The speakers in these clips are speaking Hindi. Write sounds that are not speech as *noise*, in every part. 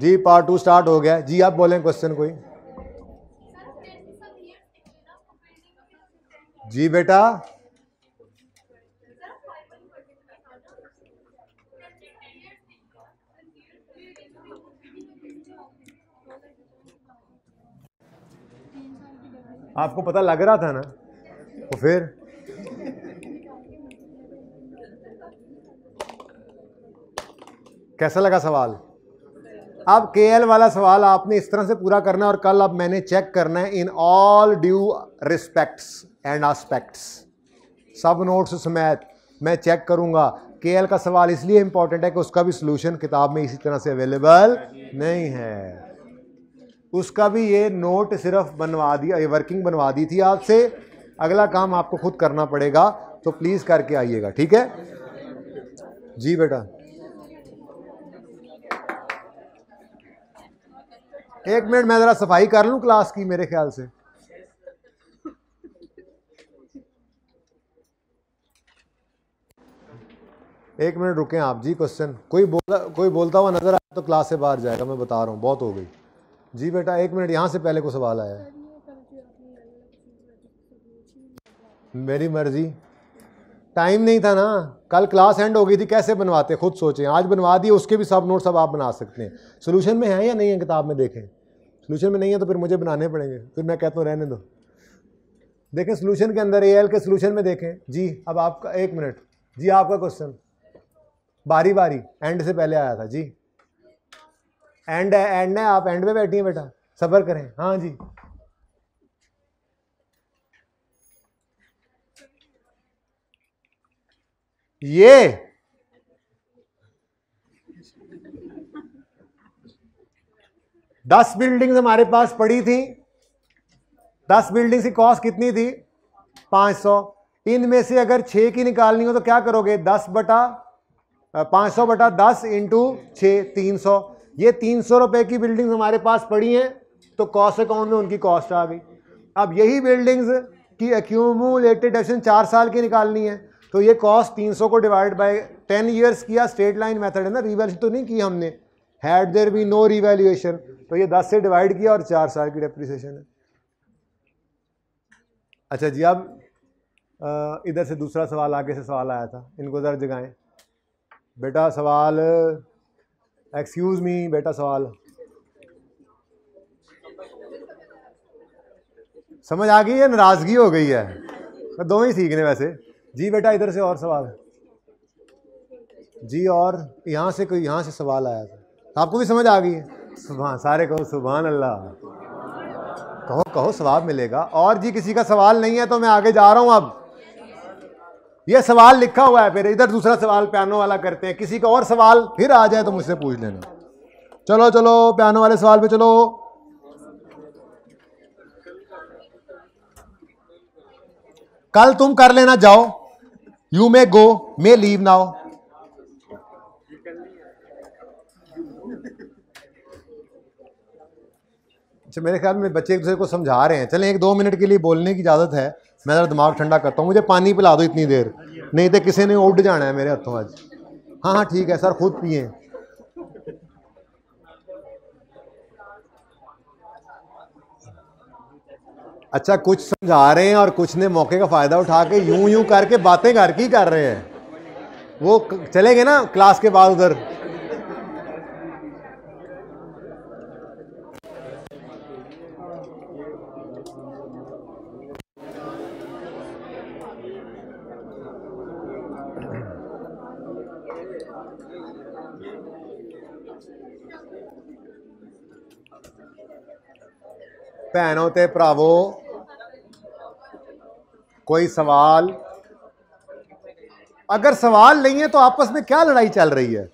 जी पार्ट टू स्टार्ट हो गया जी आप बोलें क्वेश्चन कोई जी बेटा आपको पता लग रहा था ना तो फिर कैसा लगा सवाल अब के एल वाला सवाल आपने इस तरह से पूरा करना है और कल अब मैंने चेक करना है in all due respects and aspects सब नोट्स समेत मैं चेक करूंगा के एल का सवाल इसलिए इंपॉर्टेंट है कि उसका भी सोल्यूशन किताब में इसी तरह से अवेलेबल नहीं है उसका भी ये नोट सिर्फ बनवा दिया ये वर्किंग बनवा दी थी आपसे अगला काम आपको खुद करना पड़ेगा तो प्लीज़ करके आइएगा ठीक है जी बेटा एक मिनट मैं ज़रा सफाई कर लूं क्लास की मेरे ख्याल से एक मिनट रुकें आप जी क्वेश्चन कोई बोला कोई बोलता हुआ नज़र आया तो क्लास से बाहर जाएगा मैं बता रहा हूँ बहुत हो गई जी बेटा एक मिनट यहाँ से पहले को सवाल आया मेरी मर्जी टाइम नहीं था ना कल क्लास एंड हो गई थी कैसे बनवाते खुद सोचें आज बनवा दिए उसके भी सब नोट सब आप बना सकते हैं सोल्यूशन में है या नहीं है किताब में देखें सोल्यूशन में नहीं है तो फिर मुझे बनाने पड़ेंगे फिर मैं कहता हूँ रहने दो देखें सोल्यूशन के अंदर ए के सोल्यूशन में देखें जी अब आपका एक मिनट जी आपका क्वेश्चन बारी बारी एंड से पहले आया था जी एंड है एंड है आप एंड में बैठी हैं बेटा सफर करें हाँ जी ये दस बिल्डिंग्स हमारे पास पड़ी थी दस बिल्डिंग्स की कॉस्ट कितनी थी पाँच सौ इनमें से अगर छः की निकालनी हो तो क्या करोगे दस बटा पाँच सौ बटा दस इंटू छः तीन सौ ये तीन सौ रुपये की बिल्डिंग्स हमारे पास पड़ी हैं तो कॉस्ट अकाउंट में उनकी कॉस्ट आ गई अब यही बिल्डिंग्स की एक्यूमुलेटेड एक्शन चार साल की निकालनी है तो ये कॉस्ट तीन सौ को डिवाइड बाय टेन ईयर्स किया स्ट्रेट लाइन मेथड है ना रिवर्स तो नहीं की हमने had there be no revaluation तो ये दस से डिवाइड किया और चार साल की डेप्रिसिएशन है अच्छा जी अब इधर से दूसरा सवाल आगे से सवाल आया था इनको दर जगाएं बेटा सवाल एक्सक्यूज़ मी बेटा सवाल समझ आ गई है नाराज़गी हो गई है मैं दो ही सीखने वैसे जी बेटा इधर से और सवाल जी और यहाँ से कोई यहाँ से सवाल आया था तो आपको भी समझ आ गई है सुबह सारे कहो सुबह अल्लाह कहो कहो सवाब मिलेगा और जी किसी का सवाल नहीं है तो मैं आगे जा रहा हूं अब यह सवाल लिखा हुआ है फिर इधर दूसरा सवाल प्यानो वाला करते हैं किसी का और सवाल फिर आ जाए तो मुझसे पूछ लेना चलो चलो प्यानो वाले सवाल पे चलो कल तुम कर लेना जाओ you may go may leave now अच्छा मेरे ख्याल में बच्चे एक दूसरे को समझा रहे हैं चलें एक दो मिनट के लिए बोलने की इजाज़त है मैं ज़रा दिमाग ठंडा करता हूँ मुझे पानी पिला दो इतनी देर नहीं तो किसी ने उठ जाना है मेरे हाथों आज हाँ हाँ ठीक है सर खुद पिए अच्छा कुछ समझा रहे हैं और कुछ ने मौके का फ़ायदा उठा के यूं यूं करके बातें घर की कर रहे हैं वो चले गए ना क्लास के बाद उधर भैनों ते भावो कोई सवाल अगर सवाल नहीं है तो आपस में क्या लड़ाई चल रही है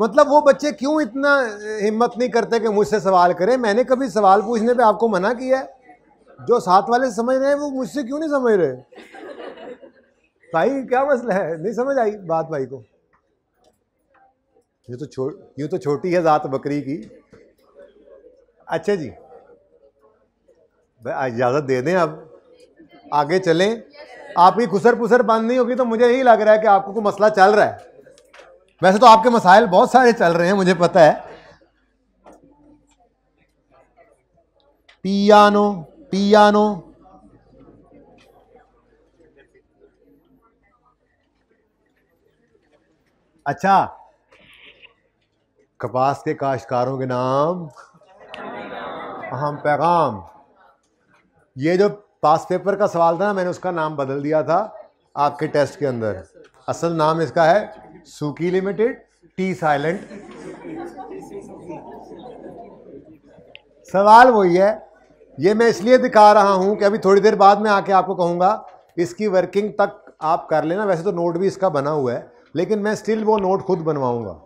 मतलब वो बच्चे क्यों इतना हिम्मत नहीं करते कि मुझसे सवाल करें मैंने कभी सवाल पूछने पे आपको मना किया है जो साथ वाले समझ रहे हैं वो मुझसे क्यों नहीं समझ रहे भाई क्या मसला है नहीं समझ आई बात भाई को ये तो छो यूँ तो छोटी है ज़ात बकरी की अच्छा जी इजाज़त दे दें अब आगे चलें आपकी खुसर पुसर बंद नहीं होगी तो मुझे यही लग रहा है कि आपको कोई मसला चल रहा है वैसे तो आपके मसाइल बहुत सारे चल रहे हैं मुझे पता है पियानो पियानो अच्छा कपास के काश्तकारों के नाम अहम पैगाम ये जो पास पेपर का सवाल था ना मैंने उसका नाम बदल दिया था आपके टेस्ट के अंदर असल नाम इसका है सुकी लिमिटेड टी साइलेंट सवाल वही है ये मैं इसलिए दिखा रहा हूँ कि अभी थोड़ी देर बाद में आके आपको कहूँगा इसकी वर्किंग तक आप कर लेना वैसे तो नोट भी इसका बना हुआ है लेकिन मैं स्टिल वो नोट खुद बनवाऊँगा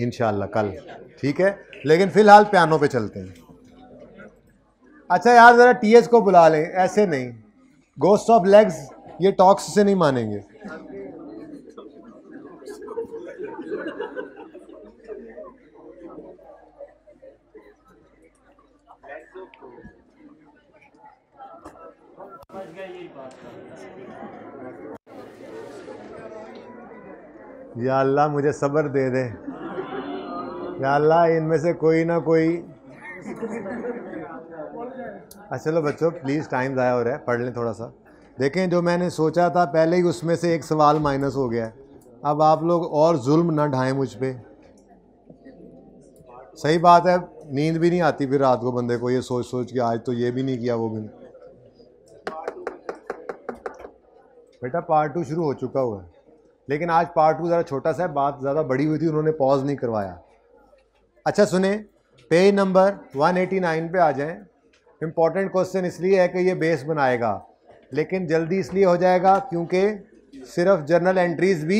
इन कल ठीक है लेकिन फ़िलहाल पियानो पे चलते हैं अच्छा यार ज़रा टीएस को बुला लें ऐसे नहीं गोस्ट ऑफ लेग्स ये टॉक्स से नहीं मानेंगे या अल्लाह मुझे सब्र दे दे या अल्लाह इनमें से कोई ना कोई अच्छा चलो बच्चों प्लीज़ टाइम ज़ाया हो रहा है पढ़ लें थोड़ा सा देखें जो मैंने सोचा था पहले ही उसमें से एक सवाल माइनस हो गया है अब आप लोग और जुल्म ना ढाएं मुझ पर सही बात है नींद भी नहीं आती फिर रात को बंदे को ये सोच सोच के आज तो ये भी नहीं किया वो भी नहीं बेटा पार्ट टू शुरू हो चुका हुआ है लेकिन आज पार्ट टू ज़रा छोटा सा है बात ज़्यादा बड़ी हुई थी उन्होंने पॉज नहीं करवाया अच्छा सुने पेज नंबर 189 पे आ जाएं इम्पॉर्टेंट क्वेश्चन इसलिए है कि ये बेस बनाएगा लेकिन जल्दी इसलिए हो जाएगा क्योंकि सिर्फ जर्नल एंट्रीज भी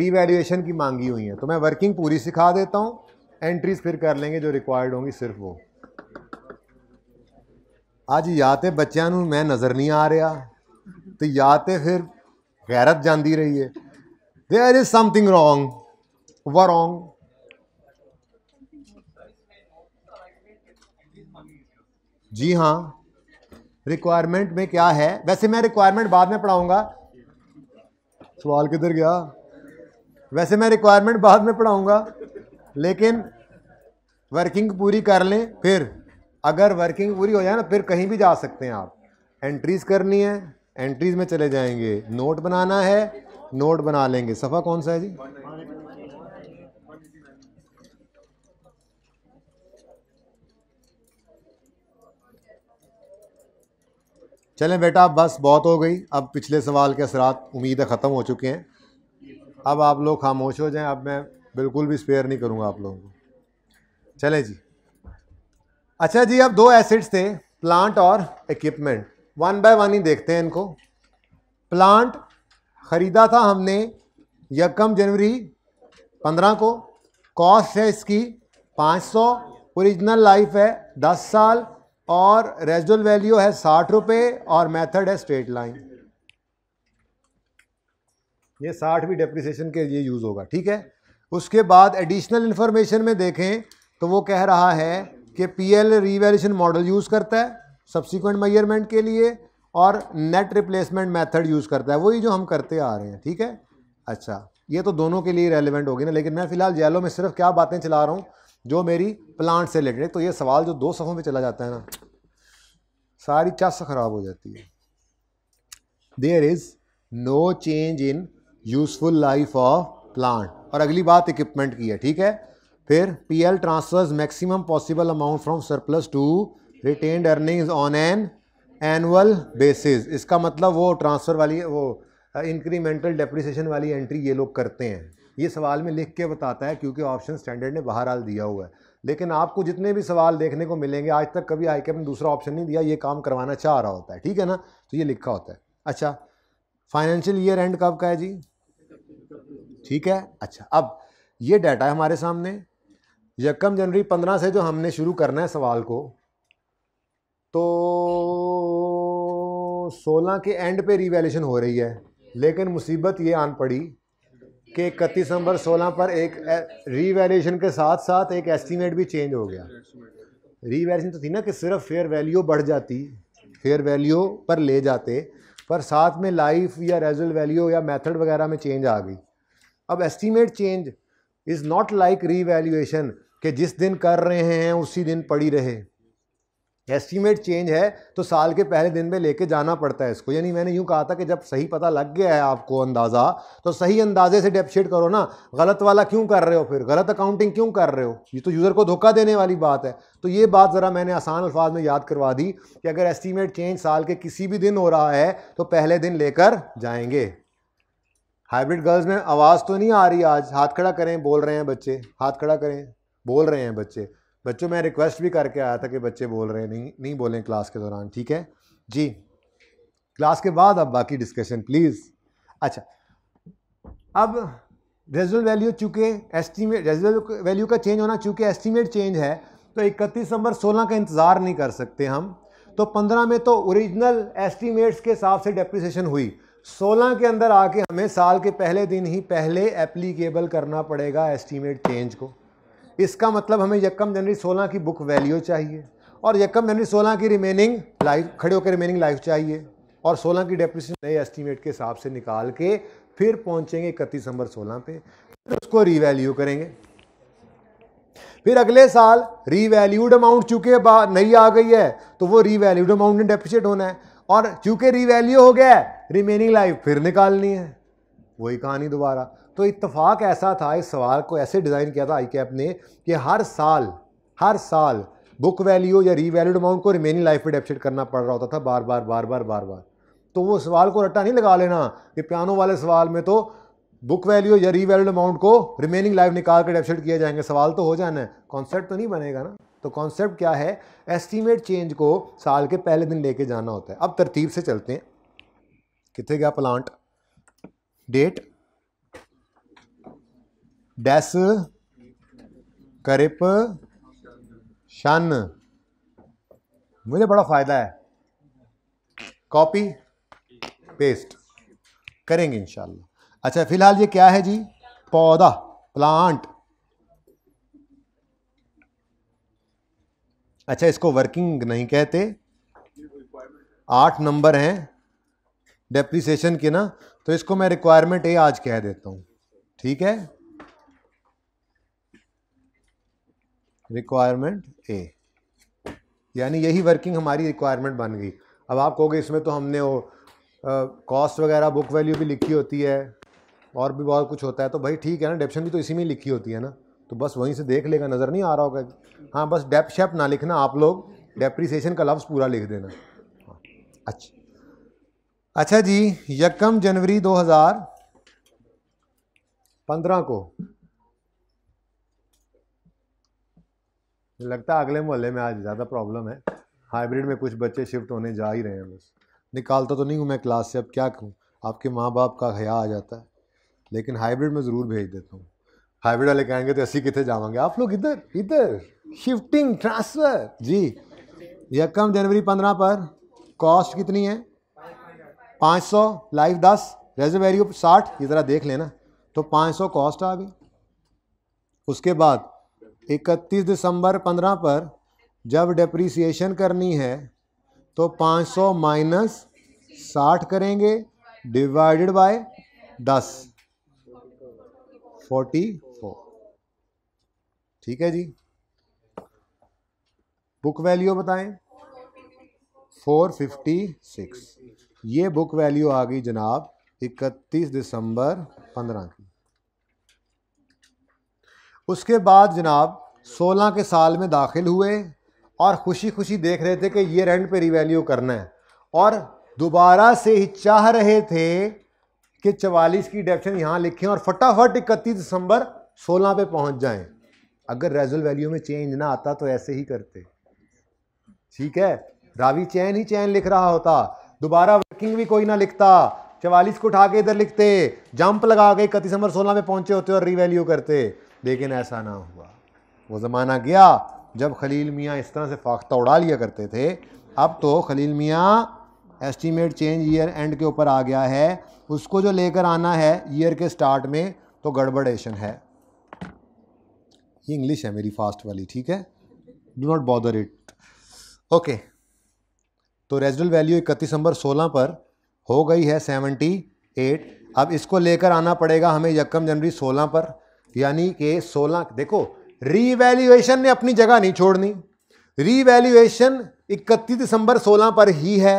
रीवैल्यूएशन की मांगी हुई हैं तो मैं वर्किंग पूरी सिखा देता हूँ एंट्रीज फिर कर लेंगे जो रिक्वायर्ड होंगी सिर्फ वो आज या तो बच्चों मैं नज़र नहीं आ रहा तो या तो फिर गैरत जाती रही है ਹੈ there is something wrong wrong जी हाँ रिक्वायरमेंट में क्या है वैसे मैं रिक्वायरमेंट बाद में पढ़ाऊंगा सवाल किधर गया वैसे मैं रिक्वायरमेंट बाद में पढ़ाऊंगा लेकिन वर्किंग पूरी कर लें फिर अगर वर्किंग पूरी हो जाए ना फिर कहीं भी जा सकते हैं आप एंट्रीज करनी है एंट्रीज में चले जाएंगे नोट बनाना है नोट बना लेंगे सफ़ा कौन सा है जी चलें बेटा बस बहुत हो गई अब पिछले सवाल के असरात उम्मीद है ख़त्म हो चुके हैं अब आप लोग खामोश हो जाएं अब मैं बिल्कुल भी स्पेयर नहीं करूँगा आप लोगों को चले जी अच्छा जी अब दो एसिड्स थे प्लांट और इक्विपमेंट वन बाय वन ही देखते हैं इनको प्लांट ख़रीदा था हमने यकम जनवरी पंद्रह को कॉस्ट है इसकी पाँच सौ ओरिजिनल लाइफ है दस साल और रेजिडल वैल्यू है साठ रुपये और मेथड है स्ट्रेट लाइन ये साठ भी डेप्रिसिएशन के लिए यूज़ होगा ठीक है उसके बाद एडिशनल इन्फॉर्मेशन में देखें तो वो कह रहा है कि P L revaluation model use करता है सब्सिक्वेंट मेयरमेंट के लिए और नेट रिप्लेसमेंट मेथड यूज़ करता है वही जो हम करते आ रहे हैं ठीक है अच्छा ये तो दोनों के लिए रेलिवेंट होगी ना लेकिन मैं फ़िलहाल जेलो में सिर्फ क्या बातें चला रहा हूँ जो मेरी प्लांट से रिलेटेड तो ये सवाल जो दो सफ़ों में चला जाता है ना सारी चस ख़राब हो जाती है there is no change in useful life of plant और अगली बात इक्विपमेंट की है ठीक है फिर P L transfers maximum possible amount from surplus to retained earnings on an annual basis इसका मतलब वो ट्रांसफ़र वाली वो इंक्रीमेंटल डेप्रिसिएशन वाली एंट्री ये लोग करते हैं ये सवाल में लिख के बताता है क्योंकि ऑप्शन स्टैंडर्ड ने बाहर हाल दिया हुआ है लेकिन आपको जितने भी सवाल देखने को मिलेंगे आज तक कभी आई ने दूसरा ऑप्शन नहीं दिया ये काम करवाना चाह रहा होता है ठीक है ना तो ये लिखा होता है अच्छा फाइनेंशियल ईयर एंड कब का है जी ठीक है अच्छा अब ये डाटा है हमारे सामने यकम जनवरी पंद्रह से जो हमने शुरू करना है सवाल को तो सोलह के एंड पे रिवेल्यूशन हो रही है लेकिन मुसीबत ये आन पड़ी कि इकतीस नंबर सोलह पर एक रीवैल्यूएशन के साथ साथ एक एस्टीमेट भी चेंज हो गया रीवैल्यूएशन तो थी ना कि सिर्फ फेयर वैल्यू बढ़ जाती फेयर वैल्यू पर ले जाते पर साथ में लाइफ या रेजल वैल्यू या मेथड वगैरह में चेंज आ गई अब estimate change is not like revaluation कि जिस दिन कर रहे हैं उसी दिन पड़ी रहे एस्टीमेट चेंज है तो साल के पहले दिन में लेके जाना पड़ता है इसको यानी मैंने यूँ कहा था कि जब सही पता लग गया है आपको अंदाज़ा तो सही अंदाजे से डेपशीट करो ना गलत वाला क्यों कर रहे हो फिर गलत अकाउंटिंग क्यों कर रहे हो ये तो यूज़र को धोखा देने वाली बात है तो ये बात ज़रा मैंने आसान अल्फाज में याद करवा दी कि अगर एस्टीमेट चेंज साल के किसी भी दिन हो रहा है तो पहले दिन लेकर जाएंगे हाइब्रिड गर्ल्स में आवाज़ तो नहीं आ रही आज हाथ खड़ा करें बोल रहे हैं बच्चे हाथ खड़ा करें बोल रहे हैं बच्चे बच्चों मैं रिक्वेस्ट भी करके आया था कि बच्चे बोल रहे नहीं नहीं बोलें क्लास के दौरान ठीक है जी क्लास के बाद अब बाकी डिस्कशन प्लीज़ अच्छा अब रेजल वैल्यू चूँकि एस्टीमेट रेजल वैल्यू का चेंज होना चूँकि एस्टीमेट चेंज है तो इकतीस नंबर सोलह का इंतज़ार नहीं कर सकते हम तो पंद्रह में तो ओरिजिनल एस्टीमेट्स के हिसाब से डेप्रिसिएशन हुई सोलह के अंदर आके हमें साल के पहले दिन ही पहले एप्लीकेबल करना पड़ेगा एस्टीमेट चेंज को इसका मतलब हमें यकम जनवरी 16 की बुक वैल्यू चाहिए और यकम जनवरी 16 की रिमेनिंग लाइफ खड़े होकर रिमेनिंग लाइफ चाहिए और 16 की डेप्रिसिएशन नए एस्टीमेट के हिसाब से निकाल के फिर पहुंचेंगे इकतीस दिसंबर 16 पे फिर उसको रीवैल्यू करेंगे फिर अगले साल रीवैल्यूड अमाउंट चूंकि नई आ गई है तो वो रीवैल्यूड अमाउंट में डेफिशिएट होना है और चूंकि रीवैल्यू हो गया है रिमेनिंग लाइफ फिर निकालनी है वही कहानी दोबारा तो इतफाक ऐसा था इस सवाल को ऐसे डिज़ाइन किया था आई कैप ने कि हर साल हर साल बुक वैल्यू या रीवैल्यूड अमाउंट को रिमेनिंग लाइफ में डेप्शिट करना पड़ रहा होता था बार बार बार बार बार बार तो वो सवाल को रट्टा नहीं लगा लेना कि पियानो वाले सवाल में तो बुक वैल्यू या रीवैल्यूड अमाउंट को रिमेनिंग लाइफ निकाल कर डेप्शिट किया जाएंगे सवाल तो हो जाना है कॉन्सेप्ट तो नहीं बनेगा ना तो कॉन्सेप्ट क्या है एस्टिमेट चेंज को साल के पहले दिन लेके जाना होता है अब तरतीब से चलते हैं कितने गया प्लांट डेट डैस करिप शन मुझे बड़ा फ़ायदा है कॉपी पेस्ट करेंगे इंशाल्लाह अच्छा फिलहाल ये क्या है जी पौधा प्लांट अच्छा इसको वर्किंग नहीं कहते आठ नंबर हैं डेप्रिसिएशन के ना तो इसको मैं रिक्वायरमेंट ए आज कह देता हूँ ठीक है रिक्वायरमेंट ए यानी यही वर्किंग हमारी रिक्वायरमेंट बन गई अब आप कहोगे इसमें तो हमने वो कॉस्ट वगैरह बुक वैल्यू भी लिखी होती है और भी बहुत कुछ होता है तो भाई ठीक है ना डेप्शन भी तो इसी में लिखी होती है ना तो बस वहीं से देख लेगा नज़र नहीं आ रहा होगा हाँ बस डेप शेप ना लिखना आप लोग डेप्रीसीशन का लफ्ज़ पूरा लिख देना अच्छा अच्छा जी यकम जनवरी 2015 को लगता है अगले मोहल्ले में आज ज़्यादा प्रॉब्लम है हाइब्रिड में कुछ बच्चे शिफ्ट होने जा ही रहे हैं बस निकालता तो नहीं हूँ मैं क्लास से अब क्या कहूँ आपके माँ बाप का हया आ जाता है लेकिन हाइब्रिड में ज़रूर भेज देता हूँ हाइब्रिड वाले कहेंगे तो ऐसे कितने जावेंगे आप लोग इधर इधर शिफ्टिंग ट्रांसफ़र जी यकम जनवरी पंद्रह पर कॉस्ट कितनी है पाँच सौ लाइफ दस रेजो साठ ये ज़रा देख लेना तो पाँच सौ कॉस्ट आ गई उसके बाद इकतीस दिसंबर पंद्रह पर जब डिप्रिसिएशन करनी है तो 500 माइनस साठ करेंगे डिवाइडेड बाय दस फोर्टी फोर ठीक है जी बुक वैल्यू बताएं फोर फिफ्टी सिक्स ये बुक वैल्यू आ गई जनाब इकतीस दिसंबर पंद्रह उसके बाद जनाब सोलह के साल में दाखिल हुए और खुशी खुशी देख रहे थे कि ये रेंट पे रिवैल्यू करना है और दोबारा से ही चाह रहे थे कि चवालीस की डेप्शन यहाँ लिखें और फटाफट इकतीस दिसंबर सोलह पे पहुँच जाएँ अगर रेजल वैल्यू में चेंज ना आता तो ऐसे ही करते ठीक है रावी चैन ही चैन लिख रहा होता दोबारा वर्किंग भी कोई ना लिखता चवालीस को उठा के इधर लिखते जंप लगा के इकतीस नंबर सोलह में पहुंचे होते और रीवैल्यू करते लेकिन ऐसा ना हुआ वो ज़माना गया जब खलील मियाँ इस तरह से फाख्ता उड़ा लिया करते थे अब तो खलील मियाँ एस्टीमेट चेंज ईयर एंड के ऊपर आ गया है उसको जो लेकर आना है ईयर के स्टार्ट में तो गड़बड़ेशन है ये इंग्लिश है मेरी फास्ट वाली ठीक है do not bother it okay तो रेजिडल वैल्यू इकतीस नंबर सोलह पर हो गई है सेवेंटी एट अब इसको लेकर आना पड़ेगा हमें यकम जनवरी सोलह पर यानी कि सोलह देखो रीवैल्यूएशन ने अपनी जगह नहीं छोड़नी रीवैल्यूएशन 31 दिसंबर 16 पर ही है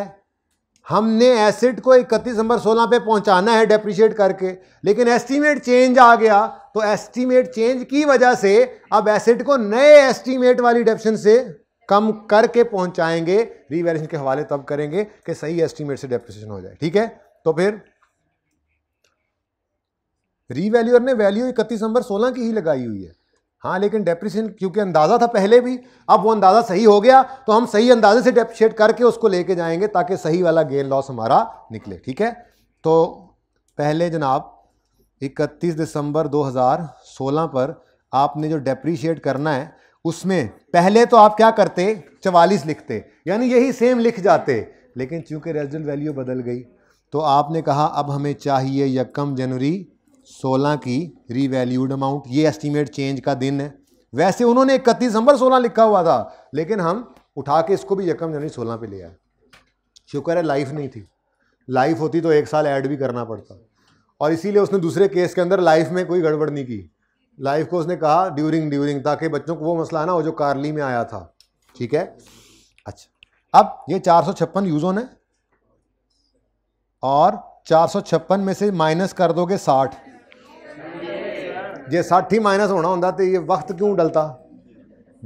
हमने एसेट को 31 दिसंबर 16 पे पहुंचाना है डेप्रिशिएट करके लेकिन एस्टीमेट चेंज आ गया तो एस्टीमेट चेंज की वजह से अब एसेट को नए एस्टीमेट वाली डेप्शन से कम करके पहुंचाएंगे रीवैल्यूएशन के हवाले तब करेंगे कि सही एस्टीमेट से डेप्रिशिएशन हो जाए ठीक है तो फिर रीवैल्यूअर ने वैल्यू इकतीस नंबर सोलह की ही लगाई हुई है हाँ लेकिन डेप्रिसिएशन क्योंकि अंदाज़ा था पहले भी अब वो अंदाज़ा सही हो गया तो हम सही अंदाजे से डेप्रिशिएट करके उसको लेके जाएंगे ताकि सही वाला गेन लॉस हमारा निकले ठीक है तो पहले जनाब 31 दिसंबर 2016 पर आपने जो डेप्रिशिएट करना है उसमें पहले तो आप क्या करते 44 लिखते यानी यही सेम लिख जाते लेकिन चूंकि रेजिडेंट वैल्यू बदल गई तो आपने कहा अब हमें चाहिए यकम जनवरी सोलह की रीवैल्यूड अमाउंट ये एस्टीमेट चेंज का दिन है वैसे उन्होंने इकतीस दिसंबर सोलह लिखा हुआ था लेकिन हम उठा के इसको भी यकम जनवरी सोलह पे ले आए शुक्र है लाइफ नहीं थी लाइफ होती तो एक साल ऐड भी करना पड़ता और इसीलिए उसने दूसरे केस के अंदर लाइफ में कोई गड़बड़ नहीं की लाइफ को उसने कहा ड्यूरिंग ड्यूरिंग ताकि बच्चों को वो मसला ना हो जो कार्ली में आया था ठीक है अच्छा अब ये चार सौ छप्पन यूजोन है और चार सौ छप्पन में से माइनस कर दोगे साठ जे साठी माइनस होना होता तो ये वक्त क्यों डलता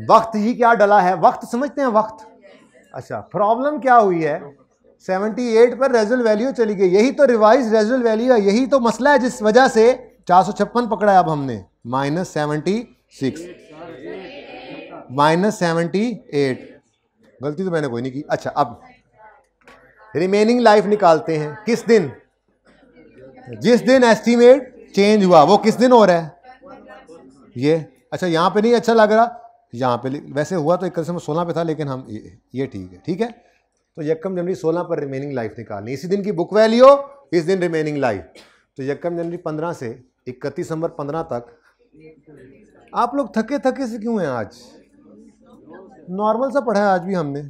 वक्त ही क्या डला है वक्त समझते हैं वक्त अच्छा प्रॉब्लम क्या हुई है 78 पर रेजुल वैल्यू चली गई यही तो रिवाइज रेजुल वैल्यू है यही तो मसला है जिस वजह से चार पकड़ा है अब हमने minus seventy six minus seventy eight गलती तो मैंने कोई नहीं की अच्छा अब रिमेनिंग लाइफ निकालते हैं किस दिन जिस दिन एस्टीमेट चेंज हुआ वो किस दिन हो रहा है ये अच्छा यहाँ पे नहीं अच्छा लग रहा यहाँ पे वैसे हुआ तो एक तरह से सोलह पे था लेकिन हम ये ये ठीक है ठीक है तो यकम जनवरी सोलह पर रिमेनिंग लाइफ निकालनी इसी दिन की बुक वैल्यू इस दिन रिमेनिंग लाइफ तो यकम जनवरी पंद्रह से इकतीस नंबर पंद्रह तक आप लोग थके थके से क्यों हैं आज नॉर्मल सा पढ़ा है आज भी हमने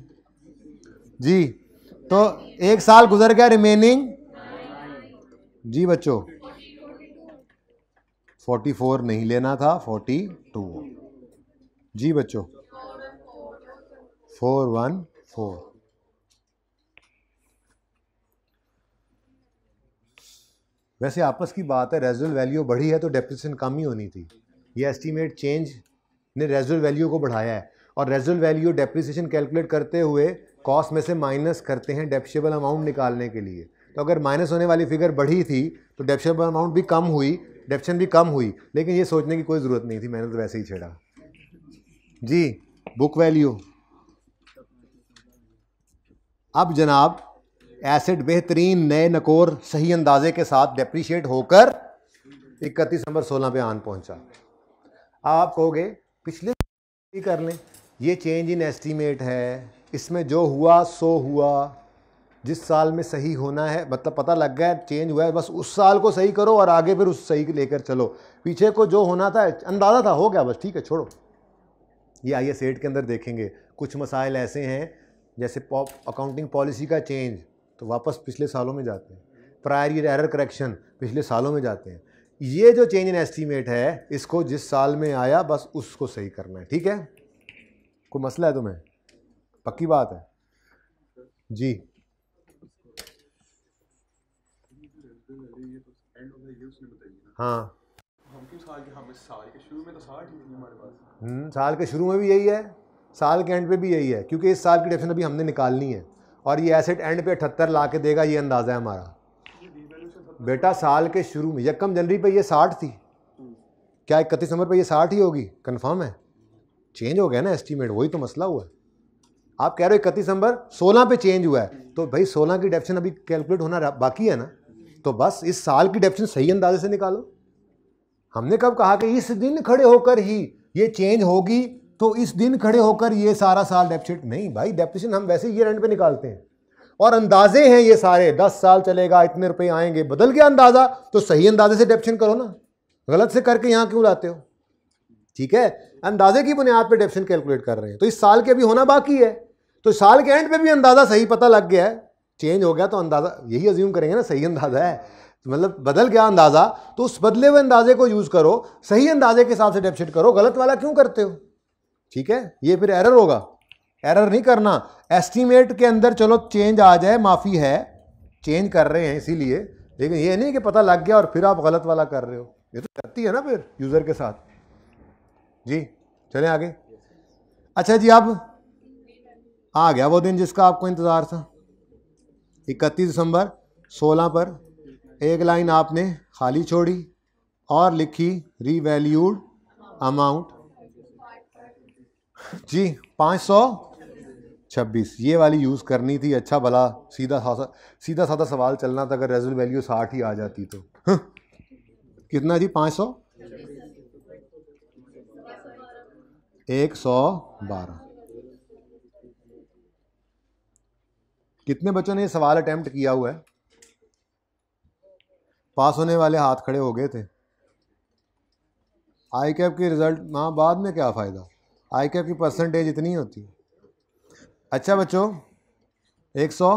जी तो एक साल गुजर गया रिमेनिंग जी बच्चों फोर्टी फोर नहीं लेना था फोर्टी टू जी बच्चों फोर वन फोर वैसे आपस की बात है रेजुल वैल्यू बढ़ी है तो डेप्रिसन कम ही होनी थी ये एस्टीमेट चेंज ने रेजुल वैल्यू को बढ़ाया है और रेजुल वैल्यू डेप्रिसिएशन कैलकुलेट करते हुए कॉस्ट में से माइनस करते हैं डेप्शेबल अमाउंट निकालने के लिए तो अगर माइनस होने वाली फिगर बढ़ी थी तो डेप्शेबल अमाउंट भी कम हुई डेफिशन भी कम हुई लेकिन ये सोचने की कोई ज़रूरत नहीं थी मैंने तो वैसे ही छेड़ा जी बुक वैल्यू अब जनाब एसिड बेहतरीन नए नकोर सही अंदाजे के साथ डेप्रीशिएट होकर इकतीस नंबर सोलह पे आन पहुंचा आप कहोगे पिछले कर लें ये चेंज इन एस्टीमेट है इसमें जो हुआ सो हुआ जिस साल में सही होना है मतलब पता लग गया चेंज हुआ है बस उस साल को सही करो और आगे फिर उस सही लेकर चलो पीछे को जो होना था अंदाज़ा था हो गया बस ठीक है छोड़ो ये आई एस के अंदर देखेंगे कुछ मसाइल ऐसे हैं जैसे अकाउंटिंग पॉलिसी का चेंज तो वापस पिछले सालों में जाते हैं प्रायर ईयर एरर करेक्शन पिछले सालों में जाते हैं ये जो चेंज इन एस्टीमेट है इसको जिस साल में आया बस उसको सही करना है ठीक है कोई मसला है तुम्हें पक्की बात है जी हाँ तो हम्म, साल के, शुरू में भी यही है साल के एंड पे भी यही है क्योंकि इस साल की डेफिनेशन अभी हमने निकालनी है और ये एसेट एंड पे अठहत्तर ला के देगा ये अंदाज़ा है हमारा बेटा साल के शुरू में यकम जनवरी पे ये साठ थी हम्म। क्या इकतीस नंबर पे ये साठ ही होगी कन्फर्म है चेंज हो गया ना एस्टीमेट वही तो मसला हुआ है आप कह रहे हो इकतीस नंबर सोलह पे चेंज हुआ है हम्म। तो भाई सोलह की डेफिनेशन अभी कैलकुलेट होना बाकी है ना तो बस इस साल की डेफिनेशन सही अंदाजे से निकालो हमने कब कहा कि इस दिन खड़े होकर ही ये चेंज होगी तो इस दिन खड़े होकर ये सारा साल डेफिसिट नहीं भाई डेफिनेशन हम वैसे ईयर एंड पे निकालते हैं और अंदाजे हैं ये सारे दस साल चलेगा इतने रुपए आएंगे बदल गया अंदाजा तो सही अंदाजे से डेप्शन करो ना गलत से करके यहाँ क्यों लाते हो ठीक है अंदाजे की बुनियाद पर डेप्शन कैलकुलेट कर रहे हैं तो इस साल के अभी होना बाकी है तो साल के एंड पे भी अंदाजा सही पता लग गया है चेंज हो गया तो अंदाज़ा यही अज्यूम करेंगे ना सही अंदाज़ा है तो मतलब बदल गया अंदाज़ा तो उस बदले हुए अंदाजे को यूज़ करो सही अंदाजे के हिसाब से डेफिसिट करो गलत वाला क्यों करते हो ठीक है ये फिर एरर होगा एरर नहीं करना एस्टीमेट के अंदर चलो चेंज आ जाए माफ़ी है चेंज कर रहे हैं इसीलिए लेकिन ये नहीं कि पता लग गया और फिर आप गलत वाला कर रहे हो ये तो करती है ना फिर यूज़र के साथ जी चलें आगे अच्छा जी अब आ गया वो दिन जिसका आपको इंतज़ार था इकतीस दिसंबर सोलह पर एक लाइन आपने खाली छोड़ी और लिखी रीवैल्यूड अमाउंट जी पाँच सौ छब्बीस ये वाली यूज़ करनी थी अच्छा भला सीधा सा सीधा साधा सवाल चलना था अगर रेजल वैल्यू साठ ही आ जाती तो हम्म, कितना जी पाँच सौ एक सौ बारह कितने बच्चों ने ये सवाल अटैम्प्ट किया हुआ है पास होने वाले हाथ खड़े हो गए थे आई कैप के रिजल्ट ना बाद में क्या फ़ायदा आई कैप की परसेंटेज इतनी होती है अच्छा बच्चों एक सौ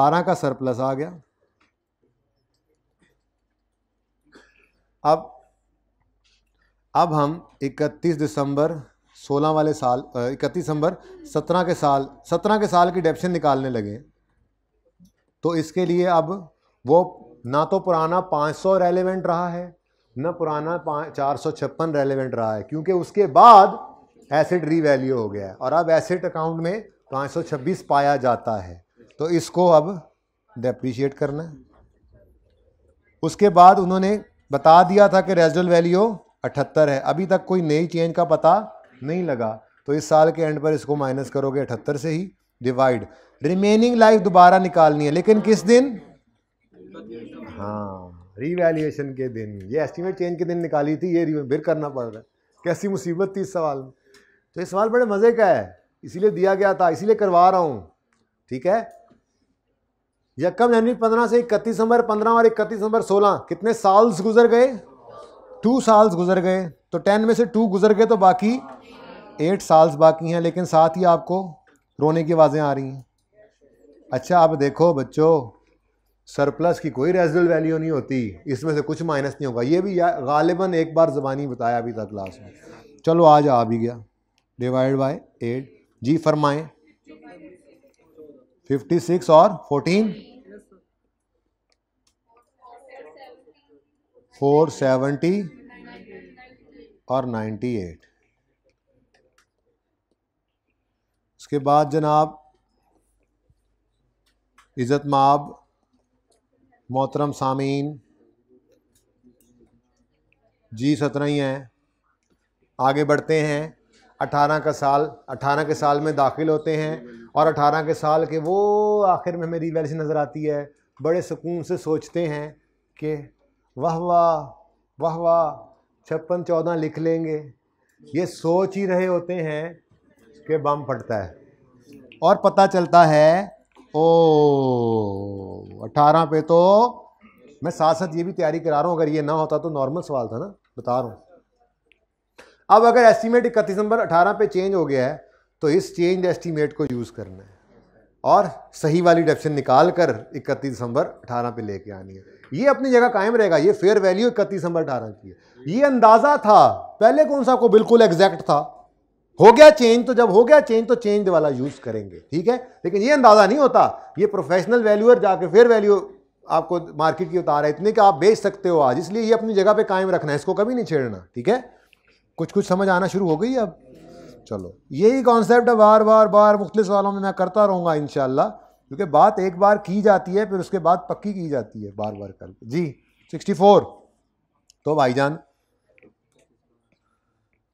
बारह का सरप्लस आ गया अब अब हम 31 दिसंबर सोलह वाले साल इकतीस दिसंबर सत्रह के साल सत्रह के साल की डेप्शन निकालने लगे तो इसके लिए अब वो ना तो पुराना 500 रेलिवेंट रहा है ना पुराना चार सौ छप्पन रेलिवेंट रहा है क्योंकि उसके बाद एसेट रीवैल्यू हो गया है और अब एसेट अकाउंट में 526 पाया जाता है तो इसको अब डेप्रीशिएट करना है उसके बाद उन्होंने बता दिया था कि रेजल वैल्यू अठहत्तर है अभी तक कोई नई चेंज का पता नहीं लगा तो इस साल के एंड पर इसको माइनस करोगे अठहत्तर से ही डिवाइड रिमेनिंग लाइफ दोबारा निकालनी है लेकिन किस दिन हाँ रीवैल्यूएशन के दिन ये एस्टिमेट चेंज के दिन निकाली थी ये फिर करना पड़ रहा है कैसी मुसीबत थी इस सवाल में तो ये सवाल बड़े मज़े का है इसीलिए दिया गया था इसीलिए करवा रहा हूँ ठीक है यकम जनवरी पंद्रह से इकतीस नंबर पंद्रह और इकतीस नंबर सोलह कितने साल्स गुजर गए टू साल्स गुजर गए तो टेन में से टू गुजर गए तो बाकी एट साल्स बाकी हैं लेकिन साथ ही आपको रोने की आवाज़ें आ रही हैं अच्छा आप देखो बच्चों सरप्लस की कोई रेजल वैल्यू नहीं होती इसमें से कुछ माइनस नहीं होगा ये भी गालिबा एक बार ज़बानी बताया अभी तक क्लास में चलो आज आ भी गया डिवाइड बाय एट जी फरमाएँ फिफ्टी सिक्स और फोर्टीन फोर सेवेंटी और नाइन्टी एट उसके बाद जनाब इज़्ज़त माब मोहतरम सामीन जी सत्रह ही हैं आगे बढ़ते हैं अठारह का साल अठारह के साल में दाखिल होते हैं और अठारह के साल के वो आखिर में हमें रिवेल्स नज़र आती है बड़े सुकून से सोचते हैं कि वाह वाह वाह वाह छप्पन चौदह लिख लेंगे ये सोच ही रहे होते हैं के बम फटता है और पता चलता है ओ अठारह पे तो मैं साथ साथ ये भी तैयारी करा रहा हूँ अगर ये ना होता तो नॉर्मल सवाल था ना बता रहा हूँ अब अगर एस्टीमेट इकतीस नंबर अठारह पे चेंज हो गया है तो इस चेंज एस्टीमेट को यूज़ करना है और सही वाली डेप्शन निकाल कर इकतीस दिसंबर अठारह पे लेके आनी है ये अपनी जगह कायम रहेगा ये फेयर वैल्यू इकतीस दिसंबर अठारह की है ये अंदाज़ा था पहले कौन सा को बिल्कुल एग्जैक्ट था हो गया चेंज तो जब हो गया चेंज तो चेंज वाला यूज करेंगे ठीक है लेकिन ये अंदाजा नहीं होता ये प्रोफेशनल वैल्यूअर जाके फिर वैल्यू आपको मार्केट की उतार है इतने का आप बेच सकते हो आज इसलिए ये अपनी जगह पे कायम रखना है इसको कभी नहीं छेड़ना ठीक है कुछ कुछ समझ आना शुरू हो गई अब चलो यही कॉन्सेप्ट है बार बार बार मुख्तलिफ सवालों में मैं करता रहूँगा इन क्योंकि बात एक बार की जाती है फिर उसके बाद पक्की की जाती है बार बार करके जी सिक्सटी फोर तो भाईजान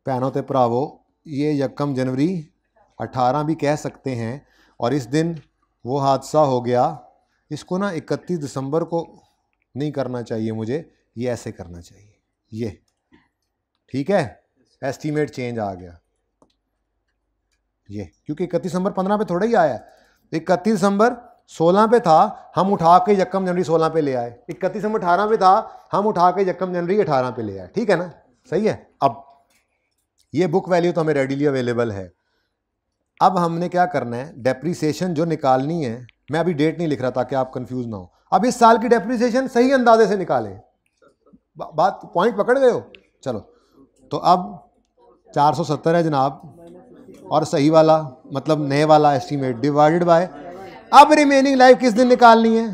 भैनों तो भरावो ये यकम जनवरी 18 भी कह सकते हैं और इस दिन वो हादसा हो गया इसको ना 31 दिसंबर को नहीं करना चाहिए मुझे ये ऐसे करना चाहिए ये ठीक है एस्टीमेट चेंज आ गया ये क्योंकि इकतीस दिसंबर पंद्रह पे थोड़ा ही आया है इकतीस दिसंबर सोलह पे था हम उठा के यकम जनवरी सोलह पे ले आए इकतीस दिसंबर अठारह पे था हम उठा के यकम जनवरी अठारह पे ले आए ठीक है ना सही है अब ये बुक वैल्यू तो हमें रेडीली अवेलेबल है अब हमने क्या करना है डेप्रीसीशन जो निकालनी है मैं अभी डेट नहीं लिख रहा ताकि आप कंफ्यूज ना हो अब इस साल की डेप्रीसीशन सही अंदाजे से निकाले बा, बात पॉइंट पकड़ गए हो चलो तो अब 470 है जनाब और सही वाला मतलब नए वाला एस्टीमेट डिवाइडेड बाय अब रिमेनिंग लाइफ किस दिन निकालनी है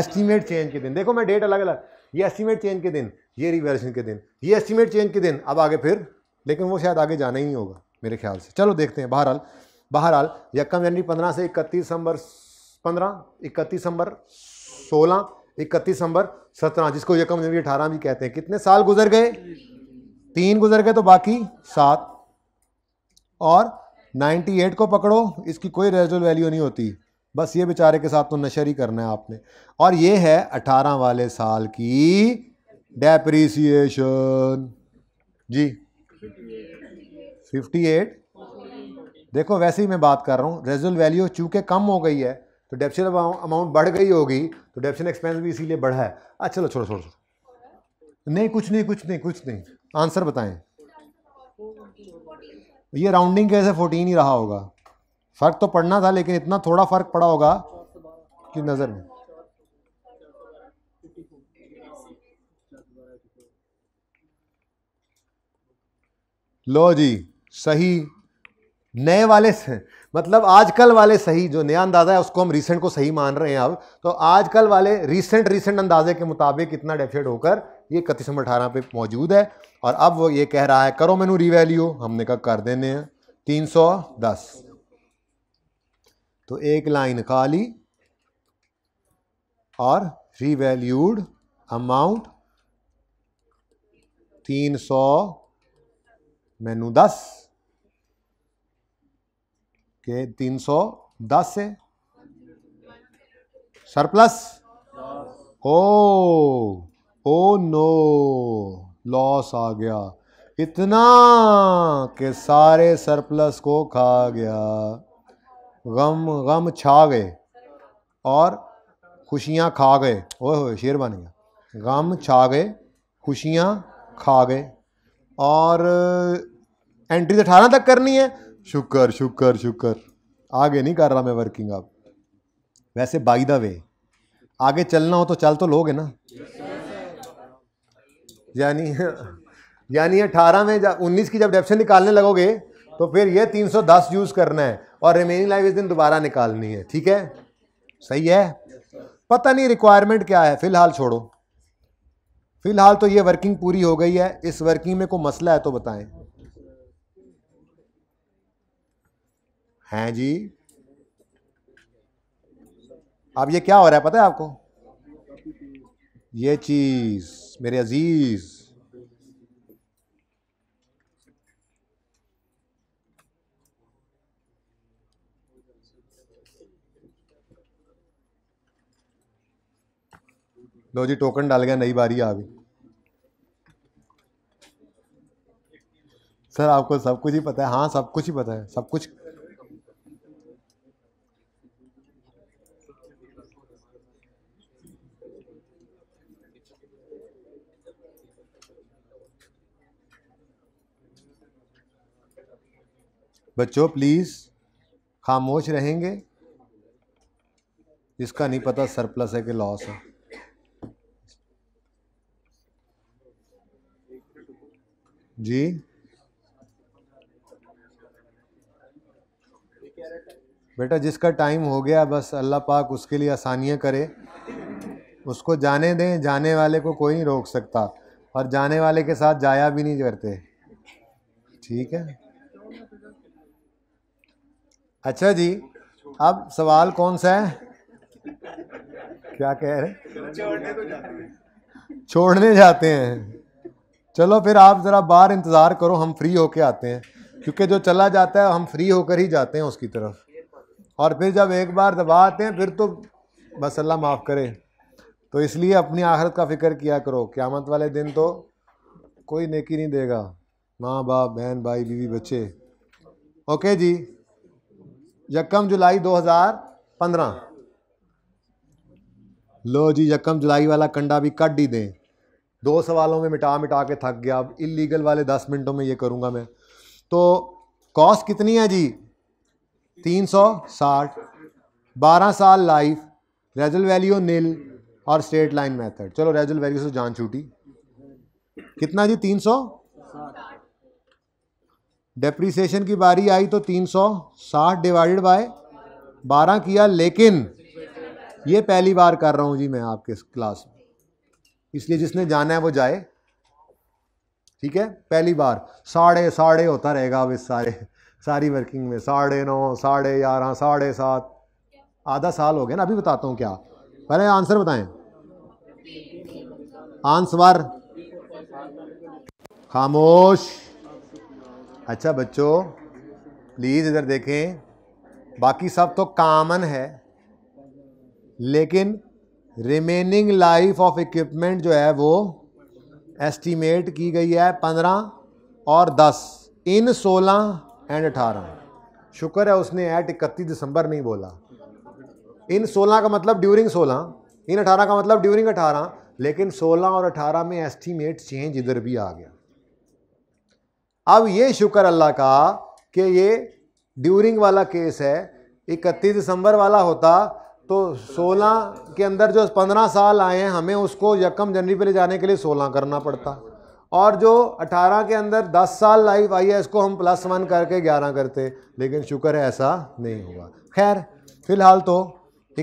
एस्टीमेट चेंज के दिन देखो मैं डेट अलग अलग ये एस्टीमेट चेंज के दिन ये रिवेल्यूशन के दिन ये एस्टीमेट चेंज के दिन अब आगे फिर लेकिन वो शायद आगे जाना ही नहीं होगा मेरे ख्याल से चलो देखते हैं बहरहाल बहरहाल यकम जनवरी पंद्रह से इकतीस दिसंबर पंद्रह इकतीस दिसंबर सोलह इकतीस दिसंबर सत्रह जिसको यकम जनवरी अठारह भी कहते हैं कितने साल गुजर गए तीन गुजर गए तो बाकी सात और 98 को पकड़ो इसकी कोई रेजल वैल्यू नहीं होती बस ये बेचारे के साथ तो नशर ही करना है आपने और ये है 18 वाले साल की डेप्रीसिएशन जी फिफ्टी एट देखो वैसे ही मैं बात कर रहा हूँ रेजुल वैल्यू चूँकि कम हो गई है तो डेप्शन अमाउंट बढ़ गई होगी तो डेप्शन एक्सपेंस भी इसीलिए बढ़ा है अच्छा चलो छोड़ो छोड़ो छोड़ो नहीं कुछ नहीं कुछ नहीं कुछ नहीं आंसर बताएं ये राउंडिंग कैसे फोर्टीन ही रहा होगा फ़र्क तो पड़ना था लेकिन इतना थोड़ा फ़र्क पड़ा होगा कि नज़र में लो जी सही नए वाले मतलब आजकल वाले सही जो नया अंदाज़ा है उसको हम रीसेंट को सही मान रहे हैं अब तो आजकल वाले रीसेंट रीसेंट अंदाजे के मुताबिक इतना डेफिट होकर ये इकतीस नंबर अठारह पे मौजूद है और अब वो ये कह रहा है करो मैनू रिवैल्यू हमने कहा कर देने हैं तीन सौ दस तो एक लाइन खाली और रिवैल्यूड अमाउंट तीन सौ मैनू दस के तीन सौ दस है surplus oh oh no loss आ गया इतना के सारे सरप्लस को खा गया गम गम छा गए और खुशियाँ खा गए ओए हो शेर बन गया गम छा गए खुशियाँ खा गए और एंट्री uh, तो अठारह तक करनी है शुक्र शुक्र शुक्र आगे नहीं कर रहा मैं वर्किंग अब वैसे बाई द वे आगे चलना हो तो चल तो लोगे ना यानी *laughs* यानी अठारह में जब उन्नीस की जब डेप्शन निकालने लगोगे तो फिर ये दस यूज़ करना है और रिमेनिंग लाइफ इस दिन दोबारा निकालनी है ठीक है सही है पता नहीं रिक्वायरमेंट क्या है फिलहाल छोड़ो फिलहाल तो ये वर्किंग पूरी हो गई है इस वर्किंग में कोई मसला है तो बताएं हैं जी अब ये क्या हो रहा है पता है आपको ये चीज मेरे अजीज लो जी टोकन डाल गया नई बारी आ गई सर आपको सब कुछ ही पता है हाँ सब कुछ ही पता है सब कुछ बच्चों प्लीज़ खामोश रहेंगे इसका नहीं पता सरप्लस है कि लॉस है जी बेटा जिसका टाइम हो गया बस अल्लाह पाक उसके लिए आसानियाँ करे उसको जाने दें जाने वाले को कोई नहीं रोक सकता और जाने वाले के साथ जाया भी नहीं करते ठीक है अच्छा जी अब सवाल कौन सा है क्या कह रहे छोड़ने जाते हैं चलो फिर आप ज़रा बाहर इंतज़ार करो हम फ्री होके आते हैं क्योंकि जो चला जाता है हम फ्री होकर ही जाते हैं उसकी तरफ और फिर जब एक बार दबा आते हैं फिर तो बस अल्लाह माफ़ करे तो इसलिए अपनी आखरत का फ़िक्र किया करो क़्यामत वाले दिन तो कोई नेकी नहीं देगा माँ बाप बहन भाई बीवी बच्चे ओके जी यकम जुलाई 2015 लो जी यकम जुलाई वाला कंडा भी काट ही दें दो सवालों में मिटा मिटा के थक गया अब इलीगल वाले दस मिनटों में ये करूँगा मैं तो कॉस्ट कितनी है जी तीन सौ साठ बारह साल लाइफ रेजल वैल्यू नील और स्ट्रेट लाइन मेथड चलो रेजल वैल्यू से जान छूटी कितना जी तीन सौ डेप्रीसीशन की बारी आई तो तीन सौ साठ डिवाइडेड बाय बारह किया लेकिन ये पहली बार कर रहा हूँ जी मैं आपके क्लास में इसलिए जिसने जाना है वो जाए ठीक है पहली बार साढ़े साढ़े होता रहेगा अब इस सारे सारी वर्किंग में साढ़े नौ साढ़े ग्यारह साढ़े सात आधा साल हो गया ना अभी बताता हूँ क्या पहले आंसर बताएं आंसर खामोश अच्छा बच्चों प्लीज़ इधर देखें बाकी सब तो कामन है लेकिन रिमेनिंग लाइफ ऑफ इक्विपमेंट जो है वो एस्टीमेट की गई है पंद्रह और दस इन सोलह एंड अठारह शुक्र है उसने एट इकतीस दिसंबर नहीं बोला इन सोलह का मतलब ड्यूरिंग सोलह इन अठारह का मतलब ड्यूरिंग अठारह लेकिन सोलह और अठारह में एस्टीमेट चेंज इधर भी आ गया अब ये शुक्र अल्लाह का कि ये ड्यूरिंग वाला केस है इकतीस दिसंबर वाला होता तो 16 के अंदर जो 15 साल आए हैं हमें उसको यकम जनवरी पर ले जाने के लिए 16 करना पड़ता और जो 18 के अंदर 10 साल लाइफ आई है इसको हम प्लस वन करके 11 करते लेकिन शुक्र है ऐसा नहीं हुआ खैर फिलहाल तो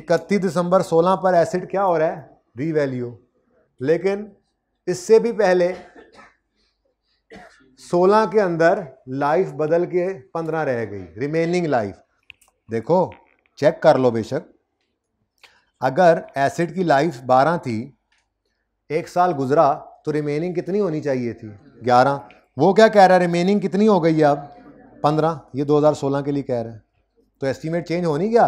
इकतीस दिसंबर 16 पर एसिड क्या हो रहा है रीवैल्यू लेकिन इससे भी पहले 16 के अंदर लाइफ बदल के 15 रह गई रिमेनिंग लाइफ देखो चेक कर लो बेशक अगर एसिड की लाइफ 12 थी एक साल गुजरा तो रिमेनिंग कितनी होनी चाहिए थी 11 वो क्या कह रहा है रिमेनिंग कितनी हो गई है अब 15 ये 2016 के लिए कह रहा है तो एस्टीमेट चेंज हो नहीं गया